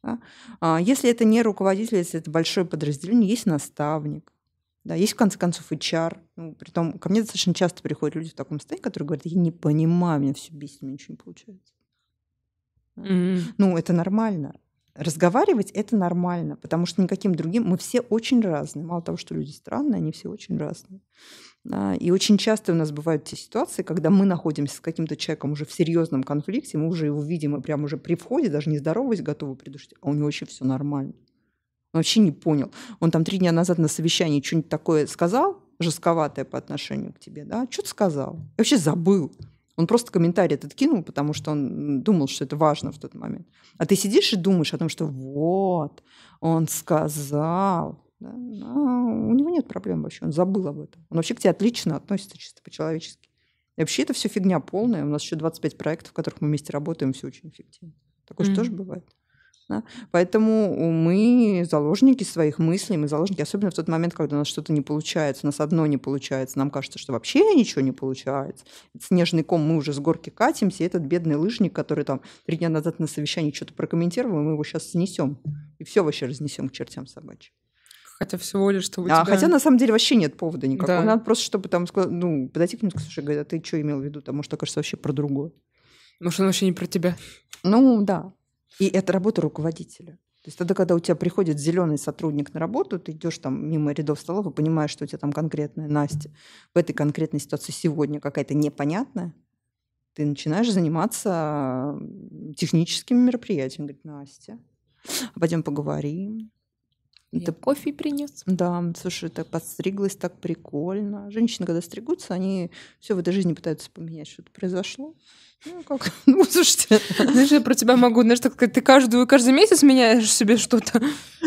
Да? А, если это не руководитель, если это большое подразделение, есть наставник. Да, есть в конце концов HR. Ну, притом ко мне достаточно часто приходят люди в таком состоянии, которые говорят, я не понимаю, меня все бесит, у меня ничего не получается. Mm-hmm. Ну, это нормально. Разговаривать это нормально, потому что никаким другим мы все очень разные. Мало того, что люди странные, они все очень разные. Да, и очень часто у нас бывают те ситуации, когда мы находимся с каким-то человеком уже в серьезном конфликте, мы уже его видим и прямо уже при входе, даже не здороваясь, готовы придушить, а у него вообще все нормально. Вообще не понял. Он там три дня назад на совещании что-нибудь такое сказал, жестковатое по отношению к тебе, да? Что-то сказал. Я вообще забыл. Он просто комментарий этот кинул, потому что он думал, что это важно в тот момент. А ты сидишь и думаешь о том, что вот, он сказал. Да? А у него нет проблем вообще, он забыл об этом. Он вообще к тебе отлично относится чисто по-человечески. И вообще это все фигня полная. У нас еще 25 проектов, в которых мы вместе работаем, все очень эффективно. Такое mm-hmm. же тоже бывает конечно. Поэтому э, мы заложники своих мыслей, мы заложники, особенно в тот момент, когда у нас что-то не получается, у нас одно не получается, нам кажется, что вообще ничего не получается. снежный ком, мы уже с горки катимся, и этот бедный лыжник, который там три дня назад на совещании что-то прокомментировал, мы его сейчас снесем. И все вообще разнесем к чертям собачьим. Хотя всего лишь, чтобы а, Хотя на самом деле вообще нет повода никакого. Да. Надо просто, чтобы там ну, подойти к нему и сказать, слушай, а ты что имел в виду? Там, может, окажется вообще про другое. Может, он вообще не про тебя? Ну, да. И это работа руководителя. То есть тогда, когда у тебя приходит зеленый сотрудник на работу, ты идешь там мимо рядов столов и понимаешь, что у тебя там конкретная Настя в этой конкретной ситуации сегодня какая-то непонятная, ты начинаешь заниматься техническими мероприятиями, Говорит, Настя, пойдем поговорим, ты кофе принес? Да, слушай, так подстриглась так прикольно. Женщины, когда стригутся, они все в этой жизни пытаются поменять, что-то произошло. Ну, как? Ну, слушайте. Знаешь, я про тебя могу, знаешь, так сказать, ты каждую, каждый месяц меняешь себе что-то.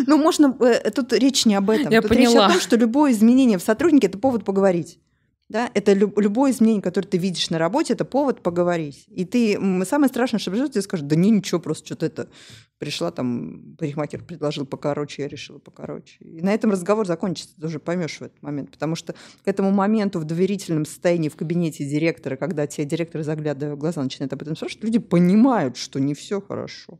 Ну, можно, э, тут речь не об этом. Я тут поняла. речь о том, что любое изменение в сотруднике – это повод поговорить. Да? Это люб, любое изменение, которое ты видишь на работе, это повод поговорить. И ты, самое страшное, что придет, тебе скажут, да не, ничего, просто что-то это пришла там, парикмахер предложил покороче, я решила покороче. И на этом разговор закончится, ты уже поймешь в этот момент. Потому что к этому моменту в доверительном состоянии в кабинете директора, когда тебе директор, заглядывая в глаза, начинает об этом спрашивать, люди понимают, что не все хорошо.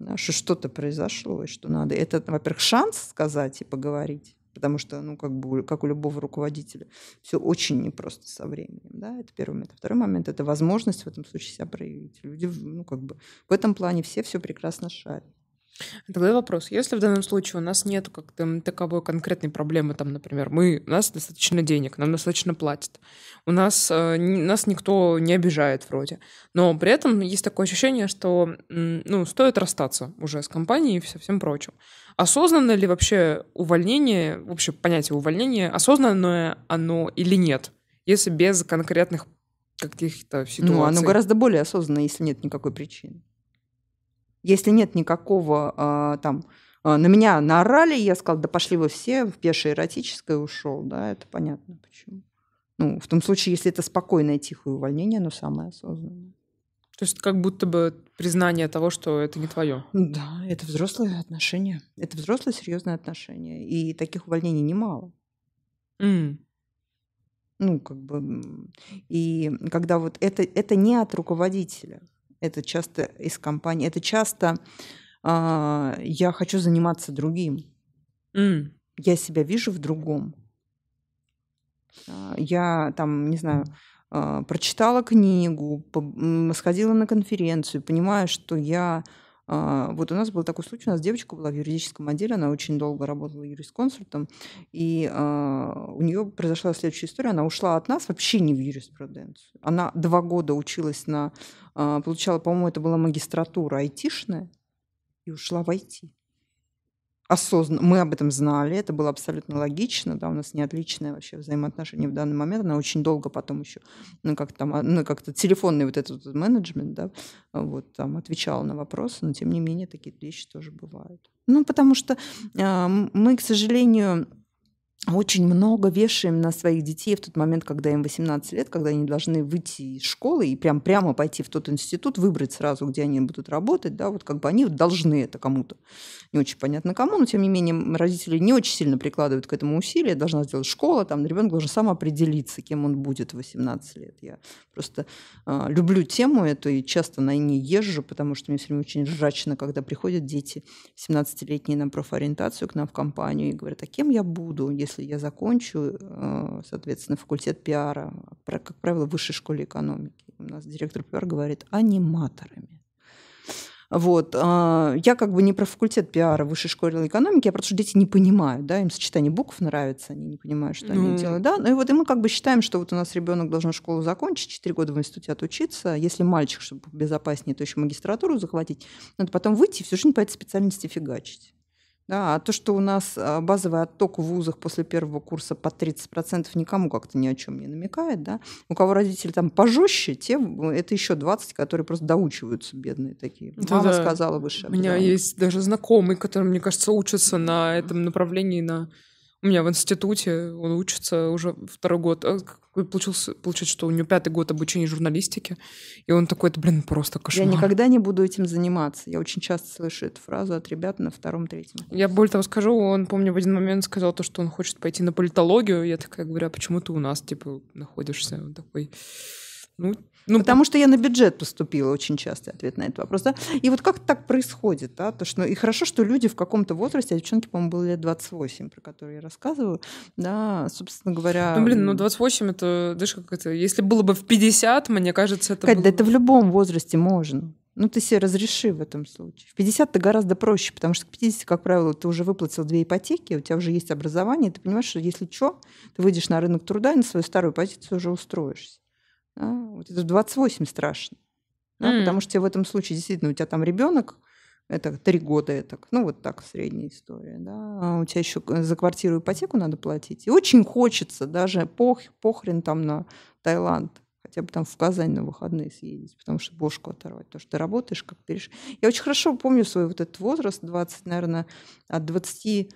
Да, что что-то произошло, и что надо. Это, во-первых, шанс сказать и поговорить потому что, ну, как бы, как у любого руководителя, все очень непросто со временем, да, это первый момент. А второй момент – это возможность в этом случае себя проявить. Люди, ну, как бы, в этом плане все все прекрасно шарят. Тогда вопрос. Если в данном случае у нас нет как -то таковой конкретной проблемы, там, например, мы, у нас достаточно денег, нам достаточно платят, у нас, э, нас никто не обижает вроде, но при этом есть такое ощущение, что ну, стоит расстаться уже с компанией и со всем прочим осознанно ли вообще увольнение, вообще понятие увольнения, осознанное оно или нет, если без конкретных каких-то ситуаций? Ну, оно гораздо более осознанное, если нет никакой причины. Если нет никакого э, там... А, на меня наорали, я сказал, да пошли вы все, в пешее эротическое ушел, да, это понятно почему. Ну, в том случае, если это спокойное, тихое увольнение, но самое осознанное. То есть как будто бы признание того, что это не твое. Да, это взрослые отношения. Это взрослые серьезные отношения. И таких увольнений немало. Mm. Ну, как бы... И когда вот это, это не от руководителя. Это часто из компании. Это часто э, я хочу заниматься другим. Mm. Я себя вижу в другом. А, я там, не знаю... Mm а, прочитала книгу, сходила на конференцию, понимая, что я... А, вот у нас был такой случай, у нас девочка была в юридическом отделе, она очень долго работала юрисконсультом, и а, у нее произошла следующая история, она ушла от нас вообще не в юриспруденцию. Она два года училась на... Получала, по-моему, это была магистратура айтишная, и ушла в Айти осознанно, мы об этом знали, это было абсолютно логично, да, у нас не отличное вообще взаимоотношение в данный момент, она очень долго потом еще, ну, как там, а, ну, как-то телефонный вот этот вот менеджмент, да, вот там отвечала на вопросы, но тем не менее такие вещи тоже бывают. Ну, потому что э, мы, к сожалению, очень много вешаем на своих детей в тот момент, когда им 18 лет, когда они должны выйти из школы и прям прямо пойти в тот институт, выбрать сразу, где они будут работать, да, вот как бы они должны это кому-то. Не очень понятно кому, но тем не менее родители не очень сильно прикладывают к этому усилия, должна сделать школа, там ребенок должен сам определиться, кем он будет в 18 лет. Я просто э, люблю тему эту и часто на ней езжу, потому что мне все время очень ржачно, когда приходят дети 17-летние на профориентацию к нам в компанию и говорят, а кем я буду, если если я закончу, э, соответственно, факультет пиара, как правило, в высшей школе экономики. У нас директор пиар говорит аниматорами. Вот. А, я как бы не про факультет пиара высшей школе экономики, я просто что дети не понимают, да, им сочетание букв нравится, они не понимают, что они ну, делают, да. Ну и вот и мы как бы считаем, что вот у нас ребенок должен школу закончить, 4 года в институте отучиться, если мальчик, чтобы безопаснее, то еще магистратуру захватить, надо потом выйти и всю жизнь по этой специальности фигачить. Да, а то, что у нас а, базовый отток в вузах после первого курса по 30% никому как-то ни о чем не намекает, да. У кого родители там пожестче, те это еще 20, которые просто доучиваются, бедные такие. Да, Мама да. сказала выше. У меня есть даже знакомые, которые, мне кажется, учатся на этом направлении на у меня в институте он учится уже второй год. А получился, получается, что у него пятый год обучения журналистики, И он такой, это, блин, просто кошмар. Я никогда не буду этим заниматься. Я очень часто слышу эту фразу от ребят на втором-третьем. Я более того скажу, он, помню, в один момент сказал то, что он хочет пойти на политологию. Я такая говорю, а почему ты у нас, типа, находишься? Он такой, ну, ну, потому что я на бюджет поступила, очень часто ответ на этот вопрос. Да? И вот как так происходит? Да? То, что, и хорошо, что люди в каком-то возрасте, а девчонке, по-моему, было лет 28, про которые я рассказываю, да, собственно говоря... Ну, блин, ну 28 это, знаешь, как это... Если было бы в 50, мне кажется, это Кать, было... да это в любом возрасте можно. Ну, ты себе разреши в этом случае. В 50 ты гораздо проще, потому что к 50, как правило, ты уже выплатил две ипотеки, у тебя уже есть образование, ты понимаешь, что если что, ты выйдешь на рынок труда и на свою старую позицию уже устроишься. Да? Вот это в 28 страшно. Да? Mm. Потому что в этом случае действительно у тебя там ребенок, это три года, это, ну вот так средняя история, да, а у тебя еще за квартиру ипотеку надо платить. И очень хочется даже пох, похрен там на Таиланд, хотя бы там в Казань на выходные съездить, потому что бошку оторвать, потому что ты работаешь как переш... Я очень хорошо помню свой вот этот возраст, 20, наверное, от 20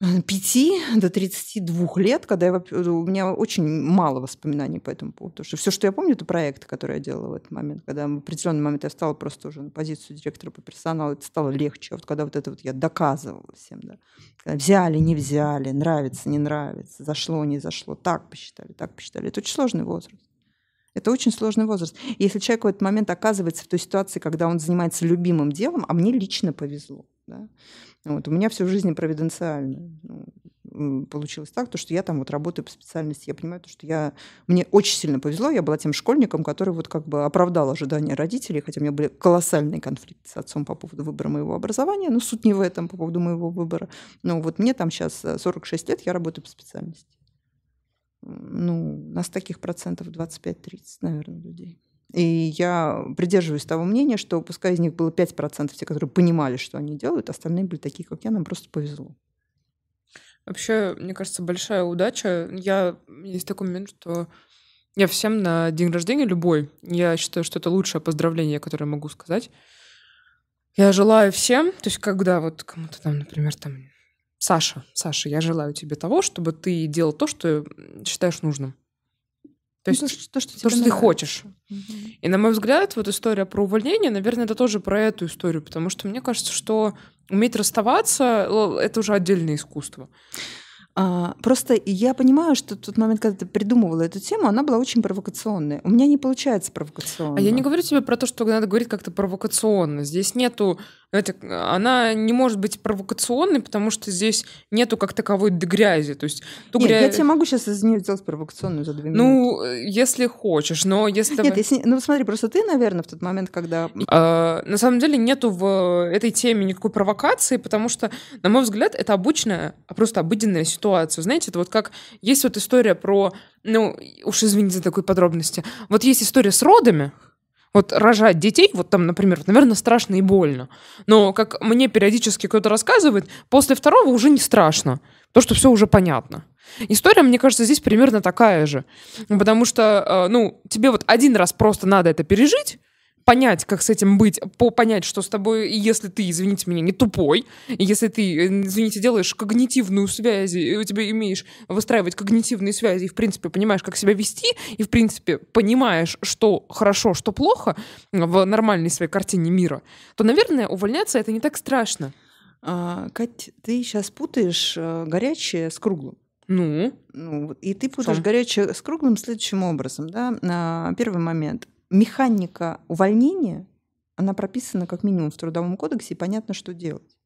5 до 32 лет, когда я, у меня очень мало воспоминаний по этому поводу. Потому что все, что я помню, это проекты, которые я делала в этот момент. Когда в определенный момент я стала просто уже на позицию директора по персоналу, это стало легче. А вот когда вот это вот я доказывала всем, да. взяли, не взяли, нравится, не нравится, зашло, не зашло, так посчитали, так посчитали. Это очень сложный возраст. Это очень сложный возраст. И если человек в этот момент оказывается в той ситуации, когда он занимается любимым делом, а мне лично повезло, да, вот. У меня всю жизнь провиденциально ну, получилось так, то, что я там вот работаю по специальности. Я понимаю, то, что я... мне очень сильно повезло. Я была тем школьником, который вот как бы оправдал ожидания родителей, хотя у меня были колоссальные конфликты с отцом по поводу выбора моего образования. Но суть не в этом, по поводу моего выбора. Но вот мне там сейчас 46 э, лет, я работаю по специальности. Ну, у нас таких процентов 25-30, наверное, людей. И я придерживаюсь того мнения, что пускай из них было 5% те, которые понимали, что они делают, остальные были такие, как я, нам просто повезло. Вообще, мне кажется, большая удача. Я есть такой момент, что я всем на день рождения любой, я считаю, что это лучшее поздравление, которое могу сказать. Я желаю всем, то есть когда вот кому-то там, например, там Саша, Саша, я желаю тебе того, чтобы ты делал то, что считаешь нужным. То есть ну, то, что, то, что ты хочешь. Угу. И на мой взгляд, вот история про увольнение, наверное, это тоже про эту историю, потому что мне кажется, что уметь расставаться это уже отдельное искусство. А, просто я понимаю, что тот момент, когда ты придумывала эту тему, она была очень провокационной. У меня не получается провокационно. А я не говорю тебе про то, что надо говорить как-то провокационно. Здесь нету это, она не может быть провокационной, потому что здесь нету как таковой грязи. То есть, ту Нет, грязь... я тебе могу сейчас из нее сделать провокационную за две ну, минуты. Ну, если хочешь, но если... Нет, если... ну смотри, просто ты, наверное, в тот момент, когда... А, на самом деле нету в э, этой теме никакой провокации, потому что, на мой взгляд, это обычная, а просто обыденная ситуация. Знаете, это вот как... Есть вот история про... Ну, уж извините за такой подробности. Вот есть история с родами, вот рожать детей, вот там, например, наверное, страшно и больно. Но, как мне периодически кто-то рассказывает, после второго уже не страшно, то что все уже понятно. История, мне кажется, здесь примерно такая же. Потому что, э, ну, тебе вот один раз просто надо это пережить, понять, как с этим быть, по понять, что с тобой, если ты, извините меня, не тупой, если ты, э, извините, делаешь когнитивную связь, у тебя имеешь выстраивать когнитивные связи, и, в принципе, понимаешь, как себя вести, и, в принципе, понимаешь, что хорошо, что плохо в нормальной своей картине мира, то, наверное, увольняться это не так страшно. А, Кать, ты сейчас путаешь э, горячее с круглым. Ну? ну и ты путаешь Сам. горячее с круглым следующим образом. Да? Первый момент механика увольнения, она прописана как минимум в Трудовом кодексе, и понятно, что делать.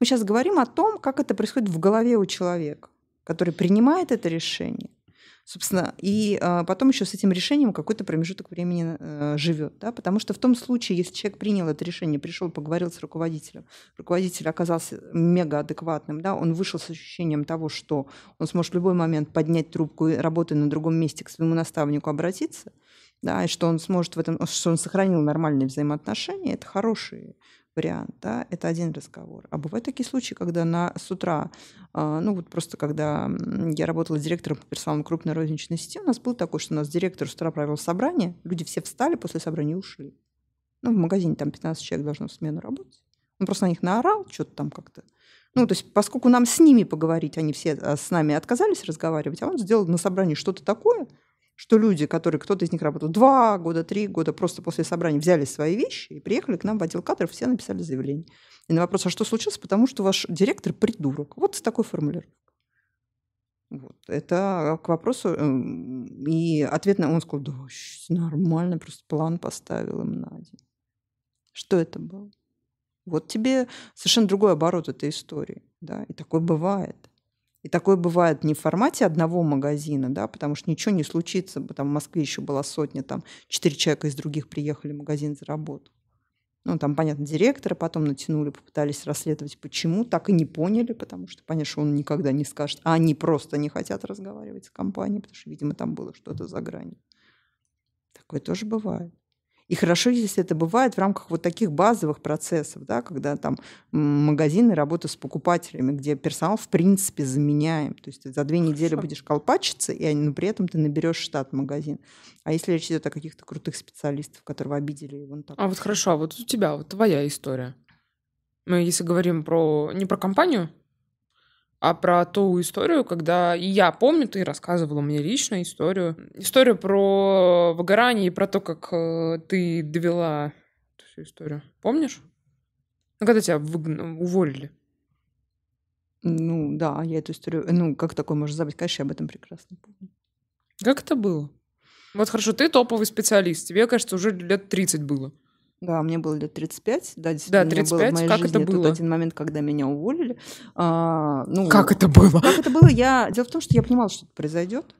Мы сейчас говорим о том, как это происходит в голове у человека, который принимает это решение, собственно, и э, потом еще с этим решением какой-то промежуток времени э, живет, да, потому что в том случае, если человек принял это решение, пришел, поговорил с руководителем, руководитель оказался мега адекватным, да, он вышел с ощущением того, что он сможет в любой момент поднять трубку и работая на другом месте к своему наставнику обратиться, да, и что он сможет в этом, что он сохранил нормальные взаимоотношения, это хороший вариант, да, это один разговор. А бывают такие случаи, когда на, с утра, э, ну вот просто когда я работала директором по персоналу крупной розничной сети, у нас был такой, что у нас директор с утра провел собрание, люди все встали после собрания и ушли. Ну, в магазине там 15 человек должно в смену работать. Он просто на них наорал, что-то там как-то. Ну, то есть, поскольку нам с ними поговорить, они все а, с нами отказались разговаривать, а он сделал на собрании что-то такое – что люди, которые кто-то из них работал два года, три года, просто после собрания взяли свои вещи и приехали к нам в отдел кадров, все написали заявление. И на вопрос, а что случилось? Потому что ваш директор придурок. Вот с такой формулировкой. Вот. Это к вопросу. Эм, и ответ на он сказал, да, нормально, просто план поставил им на день. Что это было? Вот тебе совершенно другой оборот этой истории. Да? И такое бывает. И такое бывает не в формате одного магазина, да, потому что ничего не случится. Там в Москве еще была сотня, там четыре человека из других приехали, магазин за работу. Ну, там, понятно, директора потом натянули, попытались расследовать, почему, так и не поняли, потому что, конечно, он никогда не скажет. А они просто не хотят разговаривать с компанией, потому что, видимо, там было что-то за гранью. Такое тоже бывает. И хорошо, если это бывает в рамках вот таких базовых процессов, да, когда там магазины, работа с покупателями, где персонал в принципе заменяем. То есть ты за две недели будешь колпачиться, и но при этом ты наберешь штат магазин. А если речь идет о каких-то крутых специалистов, которого обидели, и так. А вот хорошо, а вот у тебя вот твоя история. Мы если говорим про не про компанию, а про ту историю, когда я помню, ты рассказывала мне лично историю. Историю про выгорание и про то, как э, ты довела эту всю историю. Помнишь? Ну, когда тебя выгн... уволили. Ну, да, я эту историю... Ну, как такое можно забыть? Конечно, я об этом прекрасно помню. Как это было? Вот хорошо, ты топовый специалист. Тебе, кажется, уже лет 30 было. Да, мне было лет 35. Да, да 35, было в моей как жизни это было? Тот один момент, когда меня уволили. А, ну, как это было? Как это было? Я... Дело в том, что я понимала, что это произойдет.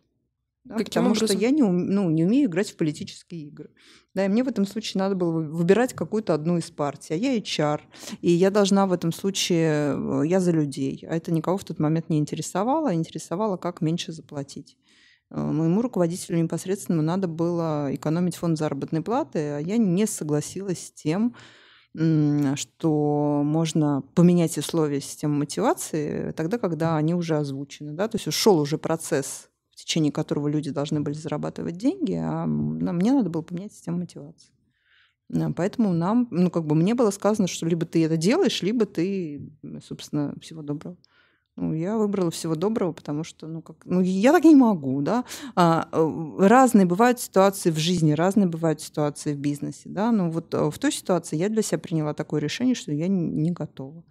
Да, Каким потому образом? что я не, ну, не умею играть в политические игры. Да, и мне в этом случае надо было выбирать какую-то одну из партий. А я HR, и я должна в этом случае, э, я за людей. А это никого в тот момент не интересовало, а интересовало, как меньше заплатить. Э, моему руководителю непосредственно надо было экономить фонд заработной платы, а я не согласилась с тем, что можно поменять условия системы мотивации тогда, когда они уже озвучены. Да? То есть ушел уже процесс, в течение которого люди должны были зарабатывать деньги, а мне надо было поменять систему мотивации. Э, поэтому нам, ну, как бы мне было сказано, что либо ты это делаешь, либо ты, собственно, всего доброго. Ну, я выбрала всего доброго, потому что, ну, как, ну, я так не могу, да. А, э, разные бывают ситуации в жизни, разные бывают ситуации в бизнесе, да. Ну, вот э, в той ситуации я для себя приняла такое решение, что я не, готова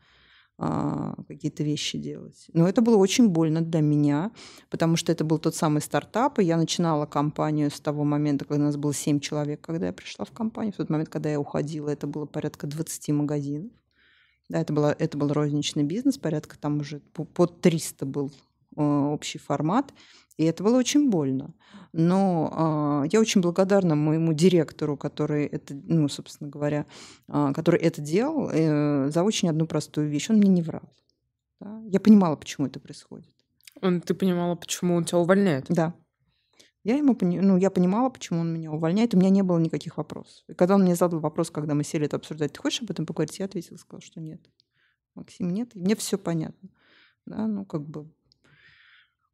а, какие-то вещи делать. Но это было очень больно для меня, потому что это был тот самый стартап, и я начинала компанию с того момента, когда у нас было 7 человек, когда я пришла в компанию, в тот момент, когда я уходила, это было порядка 20 магазинов. Да, это, было, это был розничный бизнес, порядка там уже под 300 был э, общий формат. И это было очень больно. Но э, я очень благодарна моему директору, который это, ну, собственно говоря, э, который это делал, э, за очень одну простую вещь. Он мне не врал. Да? Я понимала, почему это происходит. Он, ты понимала, почему он тебя увольняет? Да. Я ему, ну, я понимала, почему он меня увольняет, у меня не было никаких вопросов. И когда он мне задал вопрос, когда мы сели это обсуждать, ты хочешь об этом поговорить? Я ответила, сказала, что нет. Максим, нет, и мне все понятно. Да, ну, как бы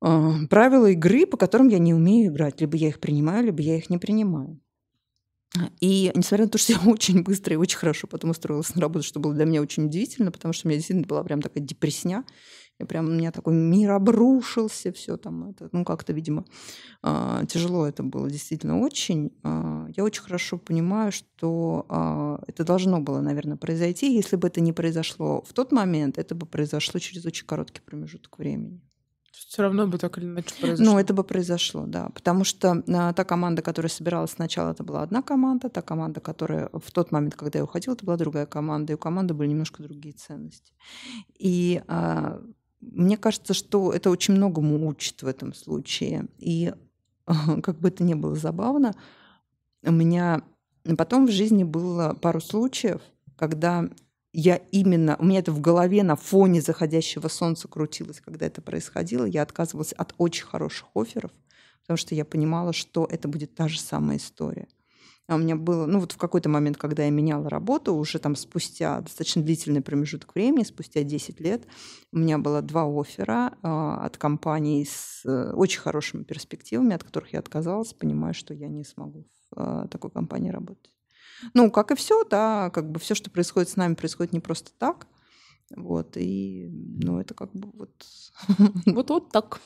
э, правила игры, по которым я не умею играть. Либо я их принимаю, либо я их не принимаю. И несмотря на то, что я очень быстро и очень хорошо потом устроилась на работу, что было для меня очень удивительно, потому что у меня действительно была прям такая депрессия. Я прям, у меня такой мир обрушился, все там это. Ну, как-то, видимо, а, тяжело это было действительно очень. А, я очень хорошо понимаю, что а, это должно было, наверное, произойти. Если бы это не произошло в тот момент, это бы произошло через очень короткий промежуток времени все равно бы так или иначе ну, произошло. Ну, это бы произошло, да. Потому что а, та команда, которая собиралась сначала, это была одна команда, та команда, которая в тот момент, когда я уходила, это была другая команда, и у команды были немножко другие ценности. И а, мне кажется, что это очень многому учит в этом случае. И как бы это ни было забавно, у меня потом в жизни было пару случаев, когда я именно, у меня это в голове на фоне заходящего солнца крутилось, когда это происходило, я отказывалась от очень хороших оферов, потому что я понимала, что это будет та же самая история – а у меня было, ну вот в какой-то момент, когда я меняла работу, уже там спустя достаточно длительный промежуток времени, спустя 10 лет, у меня было два оффера э, от компаний с э, очень хорошими перспективами, от которых я отказалась, понимая, что я не смогу в э, такой компании работать. Ну, как и все, да, как бы все, что происходит с нами, происходит не просто так. Вот, и, ну, это как бы вот... Вот-вот так.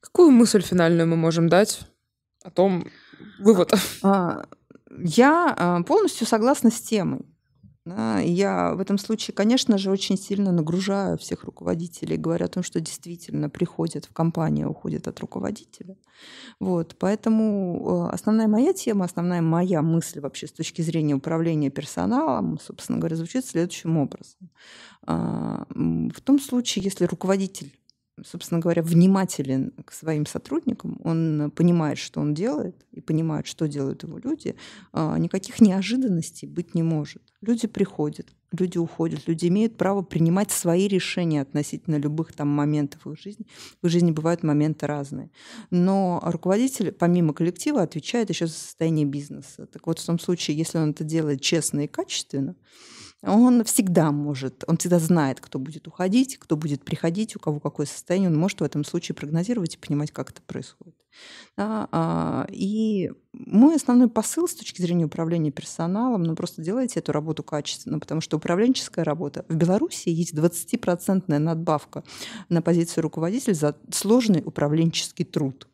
Какую мысль финальную мы можем дать о том вывод? А, я а, полностью согласна с темой. Я в этом случае, конечно же, очень сильно нагружаю всех руководителей, говоря о том, что действительно приходят в компанию, уходят от руководителя. Вот. Поэтому а, основная моя тема, основная моя мысль вообще с точки зрения управления персоналом, собственно говоря, звучит следующим образом. В том случае, если руководитель собственно говоря, внимателен к своим сотрудникам, он понимает, что он делает, и понимает, что делают его люди, а, никаких неожиданностей быть не может. Люди приходят, люди уходят, люди имеют право принимать свои решения относительно любых там моментов их жизни. В их жизни бывают моменты разные. Но руководитель, помимо коллектива, отвечает еще за состояние бизнеса. Так вот, в том случае, если он это делает честно и качественно, он всегда может, он всегда знает, кто будет уходить, кто будет приходить, у кого какое состояние, он может в этом случае прогнозировать и понимать, как это происходит. Да, а, и мой основной посыл с точки зрения управления персоналом, ну просто делайте эту работу качественно, потому что управленческая работа в Беларуси есть 20% надбавка на позицию руководителя за сложный управленческий труд.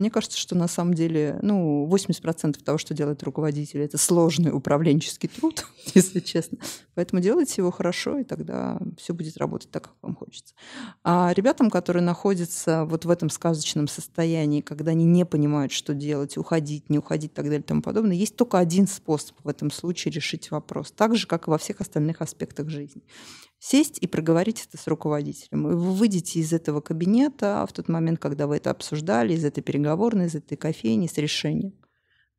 Мне кажется, что на самом деле ну, 80% того, что делает руководитель, это сложный управленческий труд, если честно. Поэтому делайте его хорошо, и тогда все будет работать так, как вам хочется. А ребятам, которые находятся вот в этом сказочном состоянии, когда они не понимают, что делать, уходить, не уходить и так далее и тому подобное, есть только один способ в этом случае решить вопрос, так же, как и во всех остальных аспектах жизни сесть и проговорить это с руководителем. И вы выйдете из этого кабинета в тот момент, когда вы это обсуждали, из этой переговорной, из этой кофейни, с решением.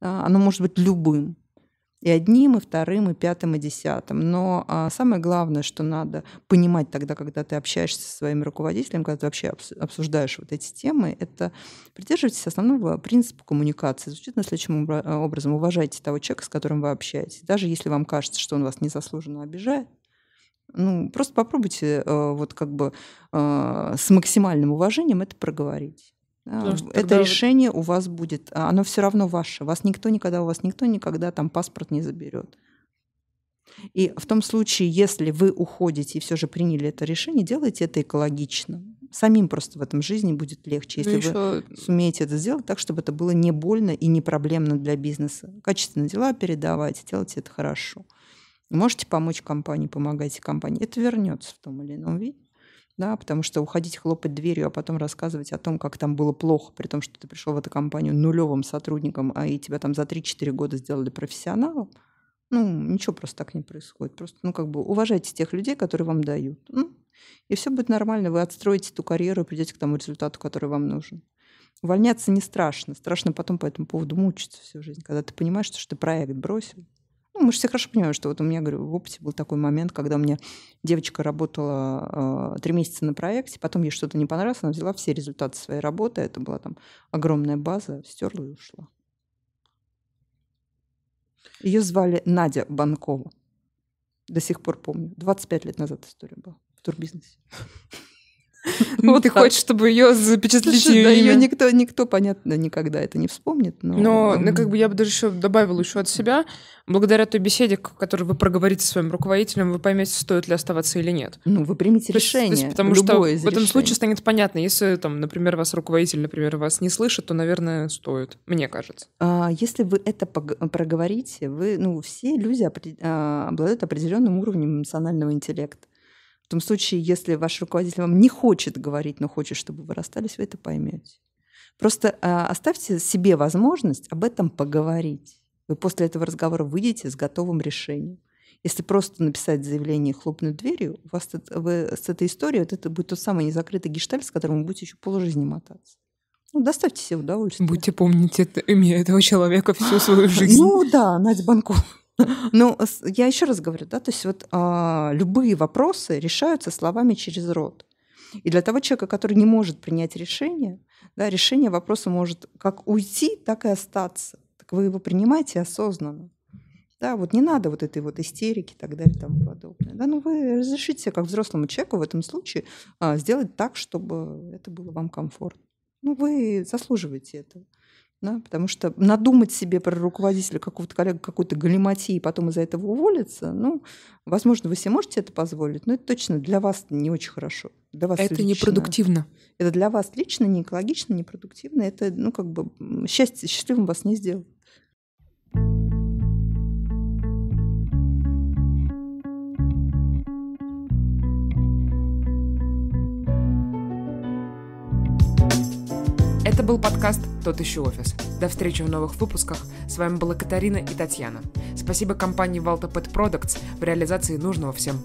А, оно может быть любым. И одним, и вторым, и пятым, и десятым. Но а, самое главное, что надо понимать тогда, когда ты общаешься со своим руководителем, когда ты вообще обсуждаешь вот эти темы, это придерживайтесь основного принципа коммуникации. Звучит на следующим образом. Уважайте того человека, с которым вы общаетесь. Даже если вам кажется, что он вас незаслуженно обижает, ну, просто попробуйте э, вот как бы э, с максимальным уважением это проговорить. что это тогда... решение у вас будет, а, оно все равно ваше. Вас никто никогда, у вас никто никогда там паспорт не заберет. И в том случае, если вы уходите и все же приняли это решение, делайте это экологично. Самим просто в этом жизни будет легче, если еще... вы сумеете это сделать так, чтобы это было не больно и не проблемно для бизнеса. Качественно дела передавайте, делайте это хорошо можете помочь компании, помогайте компании. Это вернется в том или ином виде. Да, потому что уходить, хлопать дверью, а потом рассказывать о том, как там было плохо, при том, что ты пришел в эту компанию нулевым сотрудником, а и тебя там за 3-4 года сделали профессионалом, ну, ничего просто так не происходит. Просто, ну, как бы уважайте тех людей, которые вам дают. Ну, и все будет нормально, вы отстроите ту карьеру и придете к тому результату, который вам нужен. Увольняться не страшно. Страшно потом по этому поводу мучиться всю жизнь, когда ты понимаешь, что ты проект бросил, ну, мы же все хорошо понимаем, что вот у меня, говорю, в опыте был такой момент, когда у меня девочка работала э, три месяца на проекте, потом ей что-то не понравилось, она взяла все результаты своей работы, это была там огромная база, стерла и ушла. Ее звали Надя Банкова. До сих пор помню. 25 лет назад история была в турбизнесе. Ну, ты хочешь, чтобы ее запечатлеть. Да, ее никто, никто, понятно, никогда это не вспомнит. Но, ну, как бы я бы даже еще добавила еще от себя. Благодаря той беседе, которую вы проговорите со своим руководителем, вы поймете, стоит ли оставаться или нет. Ну, вы примете решение. потому что в этом случае станет понятно, если, там, например, вас руководитель, например, вас не слышит, то, наверное, стоит, мне кажется. А Если вы это проговорите, вы, ну, все люди а, обладают определенным уровнем эмоционального интеллекта. В том случае, если ваш руководитель вам не хочет говорить, но хочет, чтобы вы расстались, вы это поймете. Просто э, оставьте себе возможность об этом поговорить. Вы после этого разговора выйдете с готовым решением. Если просто написать заявление и хлопнуть дверью, у вас вы, с этой историей вот это будет тот самый незакрытый гештальт, с которым вы будете еще полжизни мотаться. Ну, доставьте себе удовольствие. Будете помнить это, имя этого человека всю свою жизнь. Ну да, Надя Банкова. Ну, я еще раз говорю, да, то есть вот а, любые вопросы решаются словами через рот. И для того человека, который не может принять решение, да, решение вопроса может как уйти, так и остаться. Так вы его принимаете осознанно. Да, вот не надо вот этой вот истерики и так далее и тому подобное. Да, ну вы разрешите как взрослому человеку в этом случае а, сделать так, чтобы это было вам комфортно. Ну вы заслуживаете этого. Да, потому что надумать себе про руководителя какого-то коллега какой-то галиматии и потом из-за этого уволиться, ну, возможно, вы себе можете это позволить, но это точно для вас не очень хорошо. Для вас это лично. непродуктивно. Это для вас лично не экологично, непродуктивно. Это, ну, как бы счастье, счастливым вас не сделает. Это был подкаст «Тот еще офис». До встречи в новых выпусках. С вами была Катарина и Татьяна. Спасибо компании Valta Pet Products в реализации нужного всем